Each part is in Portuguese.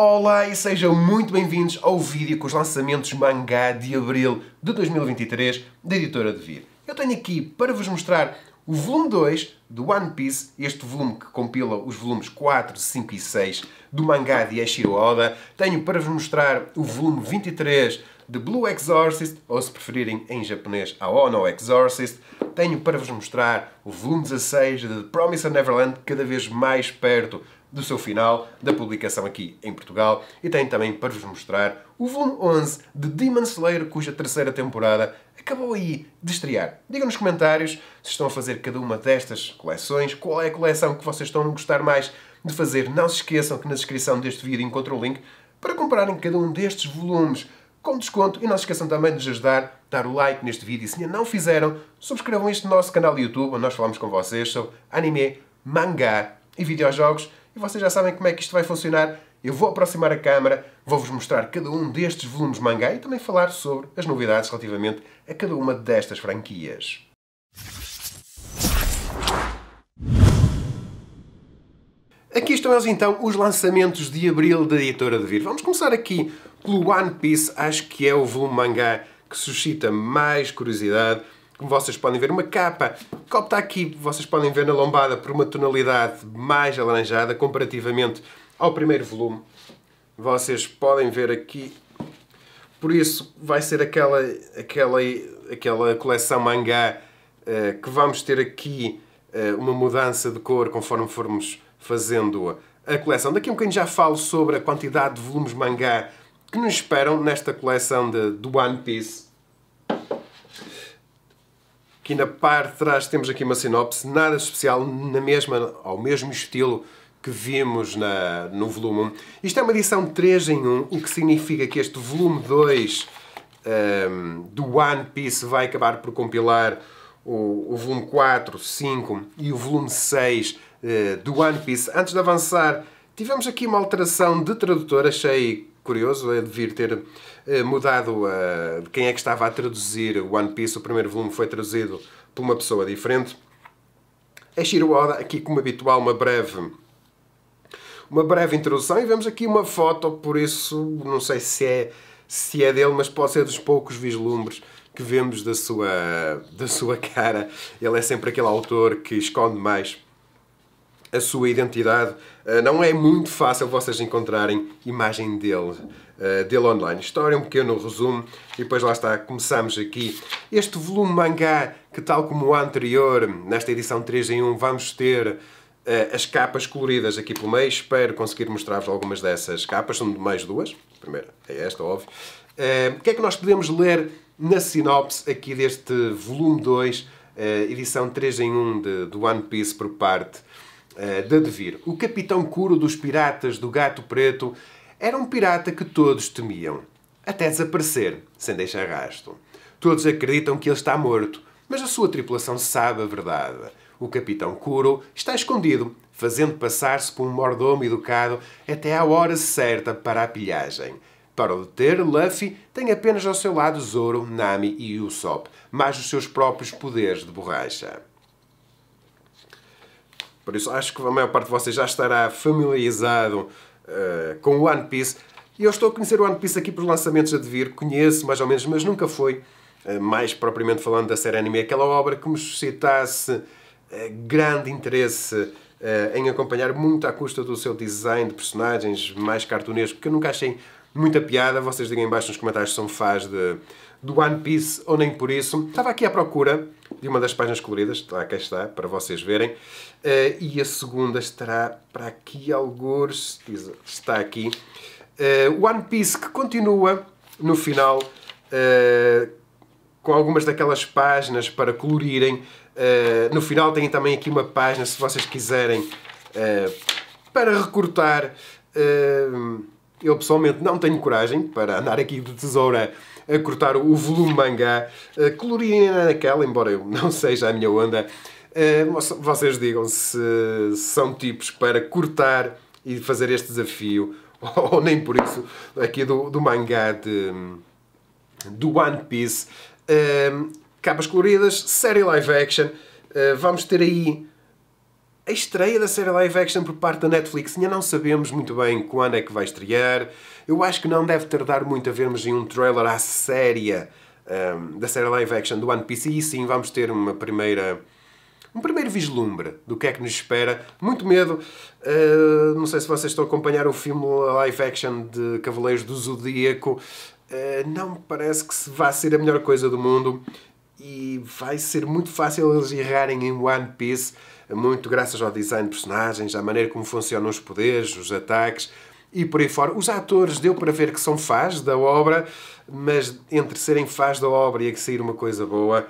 Olá e sejam muito bem-vindos ao vídeo com os lançamentos mangá de Abril de 2023 da Editora Devir. Eu tenho aqui para vos mostrar o volume 2 do One Piece, este volume que compila os volumes 4, 5 e 6 do mangá de Eiichiro Oda. Tenho para vos mostrar o volume 23 de Blue Exorcist, ou se preferirem em japonês, a Ono Exorcist. Tenho para vos mostrar o volume 16 de The Promise of Neverland, cada vez mais perto do seu final, da publicação aqui em Portugal e tenho também para vos mostrar o volume 11 de Demon Slayer, cuja terceira temporada acabou aí de estrear. Digam nos comentários se estão a fazer cada uma destas coleções, qual é a coleção que vocês estão a gostar mais de fazer. Não se esqueçam que na descrição deste vídeo encontro o link para comprarem cada um destes volumes com desconto e não se esqueçam também de nos ajudar, dar o like neste vídeo e se ainda não fizeram, subscrevam este nosso canal de YouTube onde nós falamos com vocês sobre anime, mangá e videojogos e vocês já sabem como é que isto vai funcionar. Eu vou aproximar a câmera, vou-vos mostrar cada um destes volumes mangá e também falar sobre as novidades relativamente a cada uma destas franquias. Aqui estão eles então os lançamentos de abril da editora de Vir. Vamos começar aqui pelo One Piece, acho que é o volume mangá que suscita mais curiosidade como vocês podem ver, uma capa. O copo está aqui, vocês podem ver na lombada, por uma tonalidade mais alaranjada comparativamente ao primeiro volume. Vocês podem ver aqui. Por isso, vai ser aquela, aquela, aquela coleção mangá uh, que vamos ter aqui uh, uma mudança de cor conforme formos fazendo a coleção. Daqui a um bocadinho já falo sobre a quantidade de volumes mangá que nos esperam nesta coleção de, do One Piece Aqui na parte de trás temos aqui uma sinopse, nada especial, na mesma, ao mesmo estilo que vimos na, no volume 1. Isto é uma edição 3 em 1, o que significa que este volume 2 um, ehm, do One Piece vai acabar por compilar o, o volume 4, 5 e o volume 6 uh, eh, do One Piece. Antes de avançar, tivemos aqui uma alteração de tradutor, achei curioso é de vir ter eh, mudado a, quem é que estava a traduzir One Piece. O primeiro volume foi traduzido por uma pessoa diferente. É Shiro Oda, aqui como habitual, uma breve uma breve introdução e vemos aqui uma foto, por isso não sei se é, se é dele, mas pode ser dos poucos vislumbres que vemos da sua, da sua cara. Ele é sempre aquele autor que esconde mais a sua identidade. Ah, não é muito fácil vocês encontrarem imagem dele, ah, dele online. História, um pequeno resumo, e depois lá está, começamos aqui. Este volume mangá, que tal como o anterior, nesta edição 3 em 1, vamos ter ah, as capas coloridas aqui pelo meio. Espero conseguir mostrar-vos algumas dessas capas, são mais duas. A primeira é esta, óbvio. O que é que nós podemos ler na sinopse aqui deste volume 2, edição 3 em 1 de, do One Piece por parte eh, de devir. O capitão Curo dos piratas do Gato Preto era um pirata que todos temiam, até desaparecer, sem deixar rastro. Todos acreditam que ele está morto, mas a sua tripulação sabe a verdade. O capitão Kuro está escondido, fazendo passar-se por um mordomo educado até à hora certa para a pilhagem. Para o deter, Luffy tem apenas ao seu lado Zoro, Nami e Usopp, mais os seus próprios poderes de borracha. Por isso, acho que a maior parte de vocês já estará familiarizado uh, com One Piece. E eu estou a conhecer o One Piece aqui pelos lançamentos a devir, conheço mais ou menos, mas nunca foi, eh, mais propriamente falando da série anime, aquela obra que me suscitasse eh, grande interesse em acompanhar, muito à custa do seu design de personagens mais cartunesco, que eu nunca achei muita piada. Vocês digam embaixo nos comentários se são fãs de do One Piece ou nem por isso. Estava aqui à procura de uma das páginas coloridas, está cá está, para vocês verem, eh, e a segunda estará para aqui, algures está aqui. Eh, One Piece que continua no final eh, com algumas daquelas páginas para colorirem. no final tem também aqui uma página, se vocês quiserem, para recortar. eu pessoalmente não tenho coragem para andar aqui de tesoura a cortar o volume mangá. Eh, Colorina naquela, embora eu não seja a minha onda. Eh, vocês digam se são tipos para cortar e fazer este desafio, ou nem por isso, aqui do, do mangá de, do One Piece. Eh, capas coloridas, série live action. Vamos ter aí a estreia da série live action por parte da Netflix. Ainda não sabemos muito bem quando é que vai estrear. Eu acho que não deve tardar muito a vermos em um trailer à série um, da série live action do One Piece. E sim, vamos ter uma primeira... Um primeiro vislumbre do que é que nos espera. Muito medo. Uh, não sei se vocês estão a acompanhar o filme live action de Cavaleiros do Zodíaco. Uh, não me parece que se vá ser a melhor coisa do mundo. E vai ser muito fácil eles errarem em One Piece. É muito graças ao design de personagens, à maneira como funcionam os poderes, os ataques e por aí fora. Os atores deu para ver que são fãs da obra, mas entre serem fãs da obra e a é que sair uma coisa boa.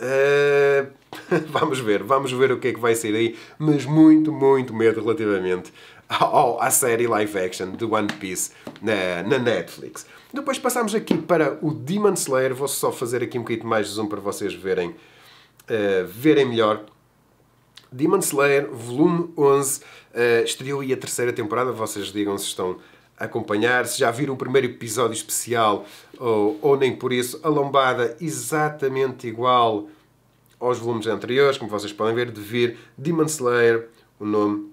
Uh, vamos ver, vamos ver o que é que vai sair aí, mas muito, muito medo relativamente ao, à série live action de One Piece na, na Netflix. Depois passamos aqui para o Demon Slayer, vou só fazer aqui um bocadinho mais de zoom para vocês verem, uh, verem melhor. Demon Slayer, volume 11, uh, eh, estreou aí a terceira temporada. Vocês digam se estão a acompanhar, se já viram o primeiro episódio especial ou, ou nem por isso. A lombada exatamente igual aos volumes anteriores, como vocês podem ver, de vir Demon Slayer, o nome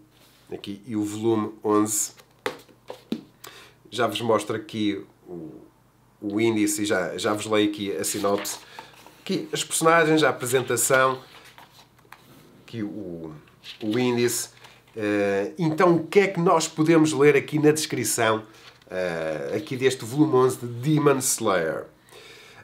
aqui e o volume 11. Já vos mostro aqui o, o índice e já, já vos leio aqui a sinopse. Aqui as personagens, a apresentação, aqui o, o índice. Uh, então, o que é que nós podemos ler aqui na descrição uh, aqui deste volume 11 de Demon Slayer?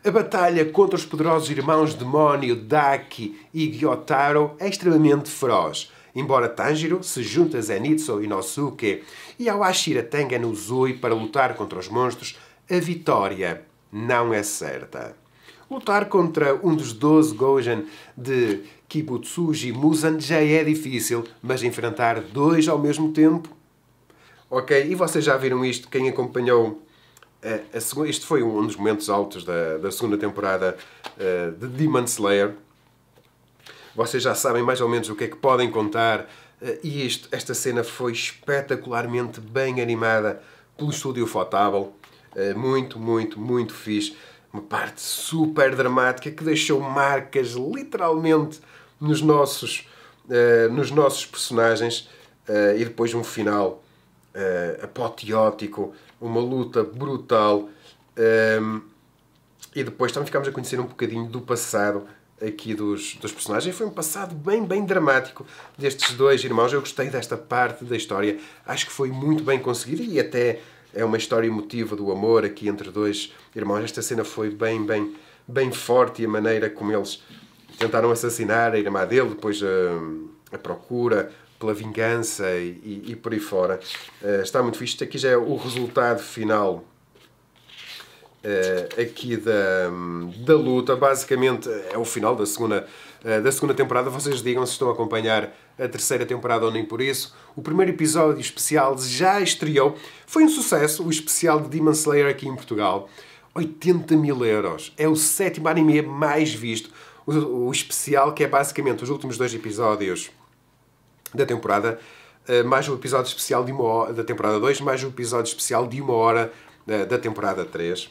A batalha contra os poderosos irmãos Demónio, Daki e Gyotaro é extremamente feroz. Embora Tanjiro se junte a Zenitsu Nosuke e ao Ashira Tenga no Uzui para lutar contra os monstros, a vitória não é certa. Lutar contra um dos 12 Gojen de Kibutsuji Musan já é difícil, mas enfrentar dois ao mesmo tempo. Ok, e vocês já viram isto? Quem acompanhou. Eh, a, a, este foi um dos momentos altos da, da segunda temporada uh, de Demon Slayer. Vocês já sabem mais ou menos o que é que podem contar. Uh, e isto, esta cena foi espetacularmente bem animada pelo estúdio Fotable. Uh, muito, muito, muito fixe uma parte super dramática que deixou marcas literalmente nos nossos, uh, nos nossos personagens uh, e depois um final uh, apoteótico, uma luta brutal. Um, ehm, e depois também ficámos a conhecer um bocadinho do passado aqui dos, dos personagens. Foi um passado bem, bem dramático destes dois irmãos. Eu gostei desta parte da história. Acho que foi muito bem conseguida e até é uma história emotiva do amor aqui entre dois irmãos. Esta cena foi bem, bem, bem forte e a maneira como eles tentaram assassinar a irmã dele, depois a, a procura pela vingança e, e, por aí fora. Uh, está muito fixe. aqui já é o resultado final Uh, aqui da, da luta. Basicamente é o final da segunda, uh, da segunda temporada. Vocês digam se estão a acompanhar a terceira temporada ou nem por isso. O primeiro episódio especial já estreou. Foi um sucesso, o especial de Demon Slayer aqui em Portugal. 80 mil euros. É o sétimo anime mais visto o, o especial, que é basicamente os últimos dois episódios da temporada, eh, mais o episódio especial de uma hora, da temporada 2, mais o episódio especial de uma hora da, da temporada 3.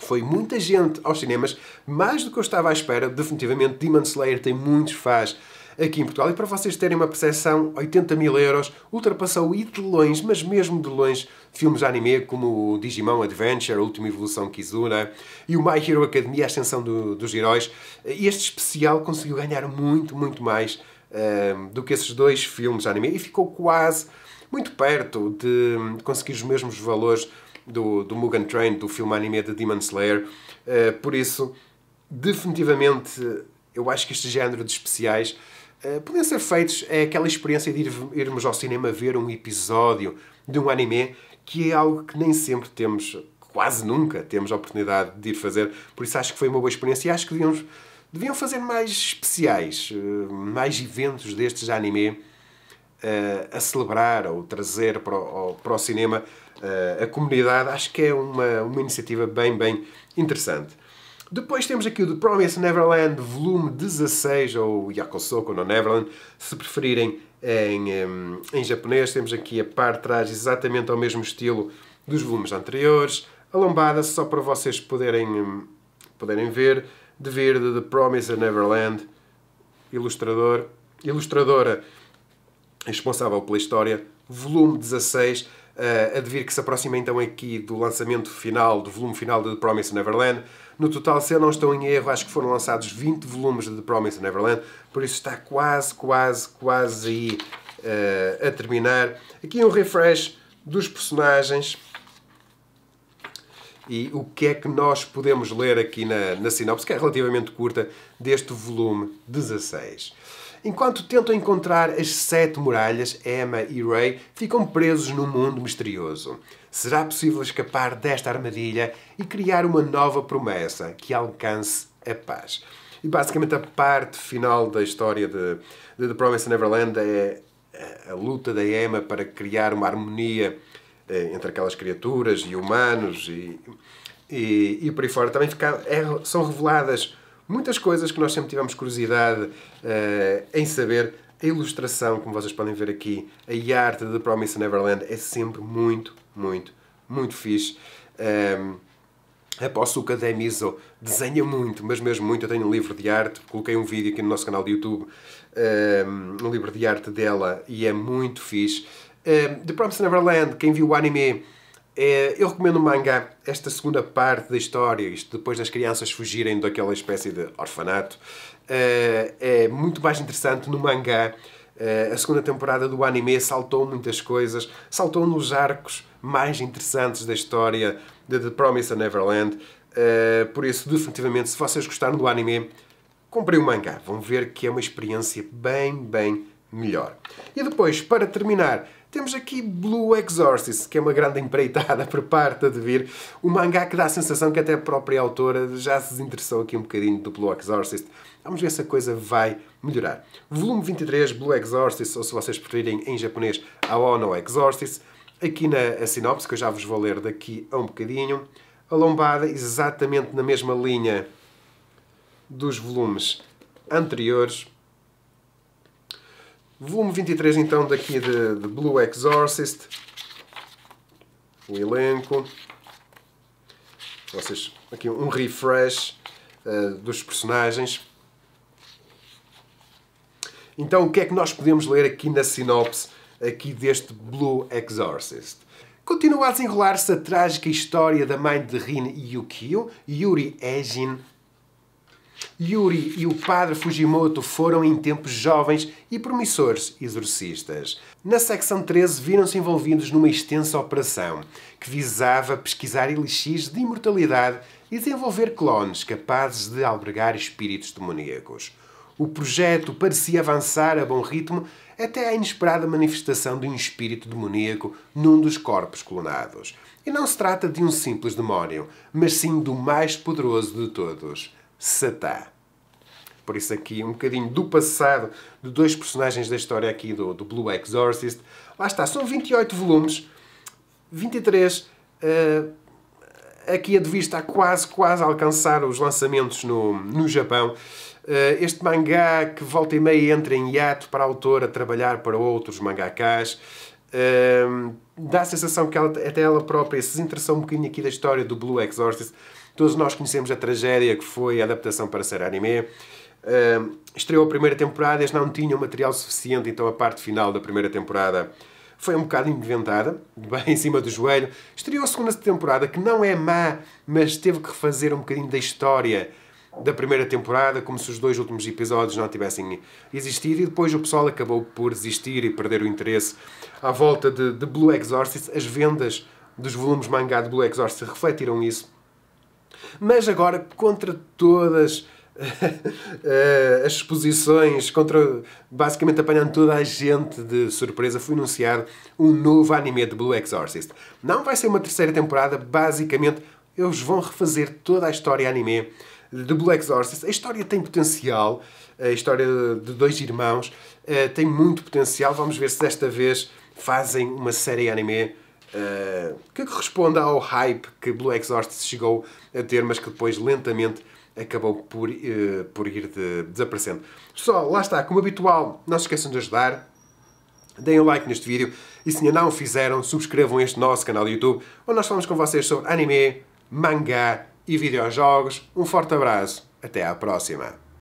Foi muita gente aos cinemas, mais do que eu estava à espera. Definitivamente, Demon Slayer tem muitos fãs aqui em Portugal. E para vocês terem uma percepção, 80 mil euros ultrapassou e de longe, mas mesmo de longe, filmes de anime como o Digimon Adventure, a Última Evolução Kizuna e o My Hero Academia, a Ascensão do, dos Heróis. Este especial conseguiu ganhar muito, muito mais ehm, do que esses dois filmes de anime e ficou quase muito perto de conseguir os mesmos valores do, do Mugen Train, do filme anime de Demon Slayer. Uh, por isso, definitivamente, eu acho que este género de especiais podem eh, podiam ser feitos é aquela experiência de ir, irmos ao cinema ver um episódio de um anime, que é algo que nem sempre temos, quase nunca temos a oportunidade de ir fazer. Por isso acho que foi uma boa experiência e acho que devíamos, deviam fazer mais especiais, eh, mais eventos destes de anime eh, a celebrar ou trazer para o, para o cinema a comunidade. Acho que é uma, uma iniciativa bem, bem interessante. Depois temos aqui o The Promised Neverland volume 16, ou Yakosoko no Neverland, se preferirem em, em, em japonês. Temos aqui a parte de trás exatamente ao mesmo estilo dos volumes anteriores. A lombada, só para vocês poderem, hum, poderem ver, de verde, The Promised Neverland, ilustrador, ilustradora responsável pela história, volume 16, uh, eh, a vir que se aproxima então aqui do lançamento final, do volume final de The Promised Neverland, no total, se eu não estou em erro, acho que foram lançados 20 volumes de The Promised Neverland, por isso está quase, quase, quase aí uh, a terminar. Aqui um refresh dos personagens e o que é que nós podemos ler aqui na, na sinopse, que é relativamente curta, deste volume 16. Enquanto tentam encontrar as sete muralhas, Emma e Ray ficam presos num mundo misterioso. Será possível escapar desta armadilha e criar uma nova promessa que alcance a paz? E basicamente a parte final da história de, de The Promised Neverland é a, a luta da Emma para criar uma harmonia eh, entre aquelas criaturas e humanos e, e, e por aí fora. Também fica, é, são reveladas muitas coisas que nós sempre tivemos curiosidade uh, em saber. A ilustração, como vocês podem ver aqui, a arte de Promise Neverland é sempre muito, muito, muito fixe. Um, ehm, a Posuka Demiso desenha muito, mas mesmo muito. Eu tenho um livro de arte, coloquei um vídeo aqui no nosso canal de YouTube, um, ehm, um livro de arte dela, e é muito fixe. Um, ehm, The Promise Neverland, quem viu o anime eh, eu recomendo o mangá, esta segunda parte da história, isto depois das crianças fugirem daquela espécie de orfanato, eh, é muito mais interessante no mangá. Eh, a segunda temporada do anime saltou muitas coisas, saltou nos arcos mais interessantes da história de The of Neverland. por isso, definitivamente, se vocês gostaram do anime, comprei o mangá. Vão ver que é uma experiência bem, bem melhor. E depois, para terminar, temos aqui Blue Exorcist, que é uma grande empreitada por parte de vir. Um mangá que dá a sensação que até a própria autora já se interessou aqui um bocadinho do Blue Exorcist. Vamos ver se a coisa vai melhorar. Volume 23, Blue Exorcist, ou se vocês preferirem em japonês, Aono Exorcist. Aqui na sinopse, que eu já vos vou ler daqui a um bocadinho. A lombada exatamente na mesma linha dos volumes anteriores Volume 23, então, daqui de, de Blue Exorcist. O elenco. Vocês, aqui um refresh uh, dos personagens. Então, o que é que nós podemos ler aqui na sinopse aqui deste Blue Exorcist? Continua a desenrolar-se a trágica história da mãe de Rin Yukio, Yuri Ejin, Yuri e o padre Fujimoto foram em tempos jovens e promissores exorcistas. Na secção 13 viram-se envolvidos numa extensa operação que visava pesquisar elixires de imortalidade e desenvolver clones capazes de albergar espíritos demoníacos. O projeto parecia avançar a bom ritmo até à inesperada manifestação de um espírito demoníaco num dos corpos clonados. E não se trata de um simples demónio, mas sim do mais poderoso de todos, Satã. Por isso aqui um bocadinho do passado de dois personagens da história aqui do, do Blue Exorcist. Lá está, são 28 volumes, 23. Uh, eh, aqui a devista está quase, quase a alcançar os lançamentos no, no Japão. Uh, este mangá que volta e meia entra em hiato para a autora trabalhar para outros mangakás. Uh, dá a sensação que ela, até ela própria se interessou um bocadinho aqui da história do Blue Exorcist Todos nós conhecemos a tragédia que foi a adaptação para ser anime. Uh, estreou a primeira temporada, eles não tinham material suficiente, então a parte final da primeira temporada foi um bocado inventada, bem em cima do joelho. Estreou a segunda temporada, que não é má, mas teve que refazer um bocadinho da história da primeira temporada, como se os dois últimos episódios não tivessem existido, e depois o pessoal acabou por desistir e perder o interesse. À volta de, de Blue Exorcist, as vendas dos volumes mangá de Blue Exorcist refletiram isso mas agora, contra todas eh, as exposições, contra, basicamente apanhando toda a gente de surpresa, foi anunciado um novo anime de Blue Exorcist. Não vai ser uma terceira temporada, basicamente eles vão refazer toda a história anime de Blue Exorcist. A história tem potencial, a história de dois irmãos eh, tem muito potencial. Vamos ver se desta vez fazem uma série anime eh, que, é que responda ao hype que Blue Exorcist chegou a ter, mas que depois lentamente acabou por, uh, por ir de, desaparecendo. Pessoal, lá está, como habitual, não se esqueçam de ajudar. Deem um like neste vídeo e se ainda não o fizeram, subscrevam este nosso canal do YouTube, onde nós falamos com vocês sobre anime, mangá e videojogos. Um forte abraço, até à próxima!